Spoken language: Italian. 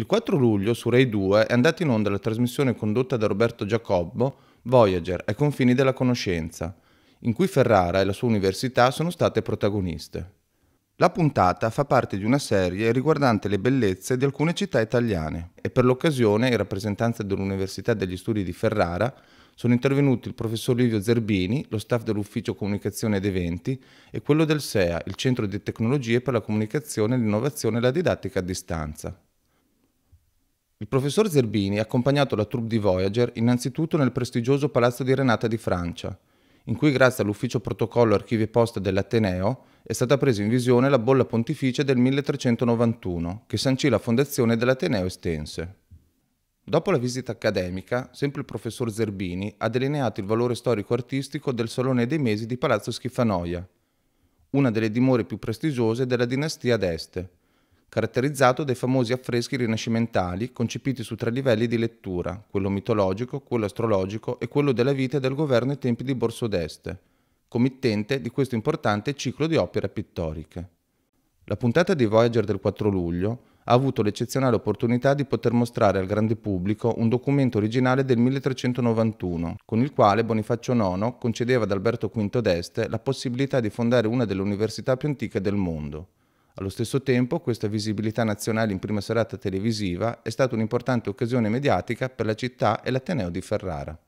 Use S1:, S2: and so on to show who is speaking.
S1: Il 4 luglio su Rai 2 è andata in onda la trasmissione condotta da Roberto Giacobbo, Voyager, ai confini della conoscenza, in cui Ferrara e la sua università sono state protagoniste. La puntata fa parte di una serie riguardante le bellezze di alcune città italiane e per l'occasione, in rappresentanza dell'Università degli Studi di Ferrara, sono intervenuti il professor Livio Zerbini, lo staff dell'Ufficio Comunicazione ed Eventi e quello del SEA, il Centro di Tecnologie per la Comunicazione, l'Innovazione e la Didattica a Distanza. Il professor Zerbini ha accompagnato la troupe di Voyager innanzitutto nel prestigioso Palazzo di Renata di Francia, in cui grazie all'ufficio protocollo archivi e posta dell'Ateneo è stata presa in visione la bolla pontificia del 1391, che sancì la fondazione dell'Ateneo Estense. Dopo la visita accademica, sempre il professor Zerbini ha delineato il valore storico-artistico del Salone dei Mesi di Palazzo Schifanoia, una delle dimore più prestigiose della dinastia d'Este, caratterizzato dai famosi affreschi rinascimentali concepiti su tre livelli di lettura, quello mitologico, quello astrologico e quello della vita e del governo ai tempi di Borso d'Este, committente di questo importante ciclo di opere pittoriche. La puntata di Voyager del 4 luglio ha avuto l'eccezionale opportunità di poter mostrare al grande pubblico un documento originale del 1391, con il quale Bonifacio IX concedeva ad Alberto V d'Este la possibilità di fondare una delle università più antiche del mondo. Allo stesso tempo, questa visibilità nazionale in prima serata televisiva è stata un'importante occasione mediatica per la città e l'Ateneo di Ferrara.